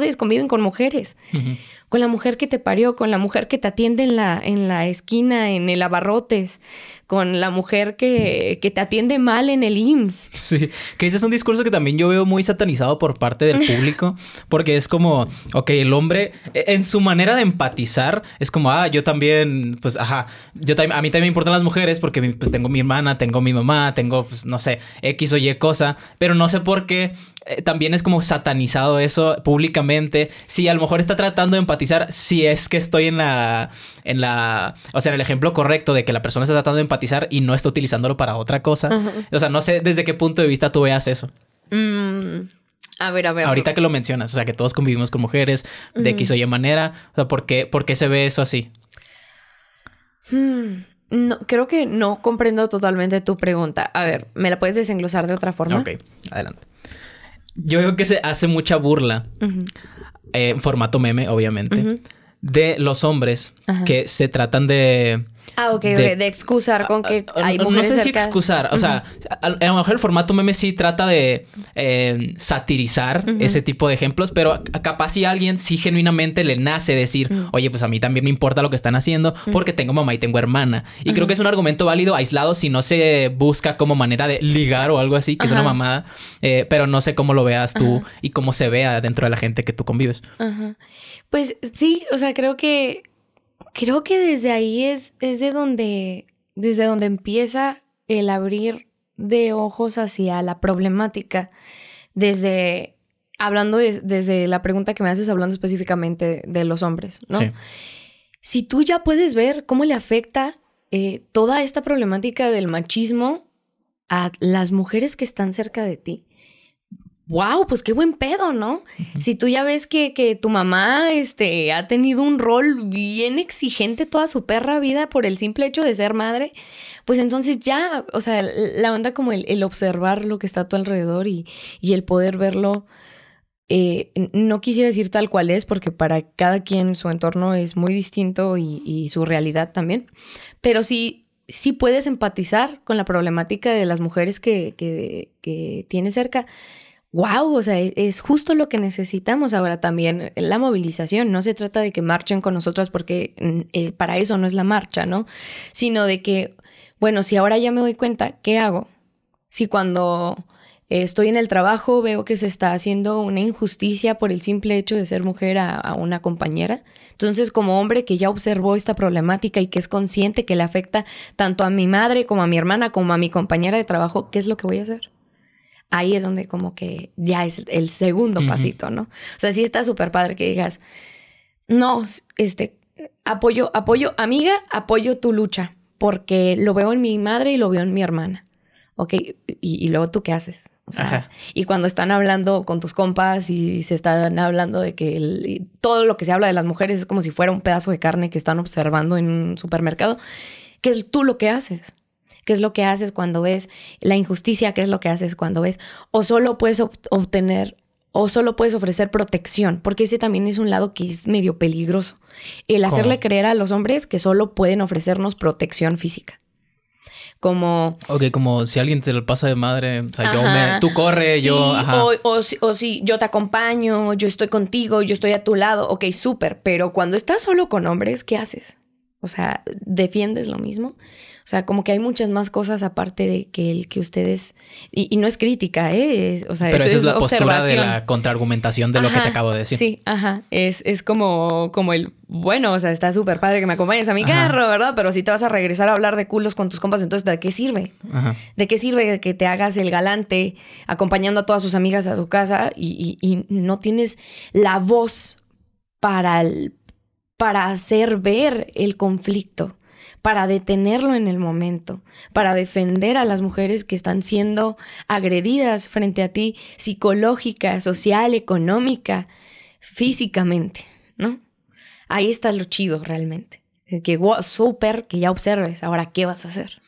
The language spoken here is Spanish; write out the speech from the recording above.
todos conviven con mujeres. Con la mujer que te parió, con la mujer que te atiende en la, en la esquina, en el abarrotes, con la mujer que, te atiende mal en el IMSS. Sí, que ese es un discurso que también yo veo muy satanizado por parte del público, porque es como, ok, el hombre, e, en su manera de empatizar, es como, ah, yo también, pues, ajá, yo a mí también me importan las mujeres porque pues tengo mi hermana, tengo mi mamá, tengo, pues, no sé, X o Y cosa, pero no sé por qué eh, también es como satanizado eso públicamente. Sí, a lo mejor está tratando de empatizar si es que estoy en la, en la, o sea, en el ejemplo correcto de que la persona está tratando de empatizar y no está utilizándolo para otra cosa. O sea, no sé desde qué punto de vista tú veas eso. Mm, a ver, a ver. Ahorita que lo mencionas, o sea, que todos convivimos con mujeres de X o Y manera, o sea, ¿por qué, se ve eso así? Mm, no, creo que no comprendo totalmente tu pregunta. A ver, ¿me la puedes desenglosar de otra forma? Ok, adelante yo veo que se hace mucha burla, eh, En formato meme, obviamente, de los hombres que se tratan de Ah, ok, de, de excusar ah, con que ah, hay mujeres No sé si excusar, o sea, a, lo mejor el formato meme sí trata de em, satirizar ese tipo de ejemplos, pero capaz si alguien sí genuinamente le nace decir, oye, pues a mí también me importa lo que están haciendo porque tengo mamá y tengo hermana. Y creo que es un argumento válido aislado si no se busca como manera de ligar o algo así, que es una mamada, eh, pero no sé cómo lo veas tú y cómo se vea dentro de la gente que tú convives. Pues sí, o sea, creo que creo que desde ahí es, es de donde, desde donde empieza el abrir de ojos hacia la problemática. Desde, hablando desde la pregunta que me haces, hablando específicamente de, los hombres, ¿no? Si tú ya puedes ver cómo le afecta eh, toda esta problemática del machismo a las mujeres que están cerca de ti wow, pues qué buen pedo, ¿no? Si tú ya ves que, tu mamá este, ha tenido un rol bien exigente toda su perra vida por el simple hecho de ser madre, pues entonces ya, o sea, la onda como el, observar lo que está a tu alrededor y, el poder verlo. Eh, no quisiera decir tal cual es, porque para cada quien su entorno es muy distinto y, su realidad también, pero sí, puedes empatizar con la problemática de las mujeres que, que, que tienes cerca wow, o sea, e-, es justo lo que necesitamos ahora también, eh, la movilización. No se trata de que marchen con nosotras porque mm, eh, para eso no es la marcha, ¿no? Sino de que, bueno, si ahora ya me doy cuenta, ¿qué hago? Si cuando eh, estoy en el trabajo, veo que se está haciendo una injusticia por el simple hecho de ser mujer a, una compañera. Entonces, como hombre que ya observó esta problemática y que es consciente que le afecta tanto a mi madre como a mi hermana como a mi compañera de trabajo, ¿qué es lo que voy a hacer? ahí es donde como que ya es el segundo pasito, ¿no? O sea, si está súper padre que digas, no, este, apoyo, apoyo, amiga, apoyo tu lucha, porque lo veo en mi madre y lo veo en mi hermana. Ok, y, luego tú qué haces. O sea, y cuando están hablando con tus compas y se están hablando de que todo lo que se habla de las mujeres es como si fuera un pedazo de carne que están observando en un supermercado, ¿qué es tú lo que haces? ¿Qué es lo que haces cuando ves la injusticia? ¿Qué es lo que haces cuando ves? O solo puedes obtener o solo puedes ofrecer protección, porque ese también es un lado que es medio peligroso. El hacerle creer a los hombres que solo pueden ofrecernos protección física. Como. Ok, como si alguien te lo pasa de madre. O sea, yo me. Tú corre, yo. O, o si yo te acompaño, yo estoy contigo, yo estoy a tu lado. Ok, súper. Pero cuando estás solo con hombres, ¿qué haces? O sea, defiendes lo mismo. O sea, como que hay muchas más cosas aparte de que el que ustedes. Y, no es crítica, ¿eh? o sea, Pero esa es, la postura de la contraargumentación de lo que te acabo de decir. Sí, ajá. Es, como, como el. Bueno, o sea, está súper padre que me acompañes a mi carro, ¿verdad? Pero si te vas a regresar a hablar de culos con tus compas, entonces, ¿de qué sirve? ¿De qué sirve que te hagas el galante acompañando a todas sus amigas a tu casa y, y, y no tienes la voz para el para hacer ver el conflicto, para detenerlo en el momento, para defender a las mujeres que están siendo agredidas frente a ti psicológica, social, económica, físicamente, ¿no? Ahí está lo chido realmente. Que súper que ya observes, ahora qué vas a hacer.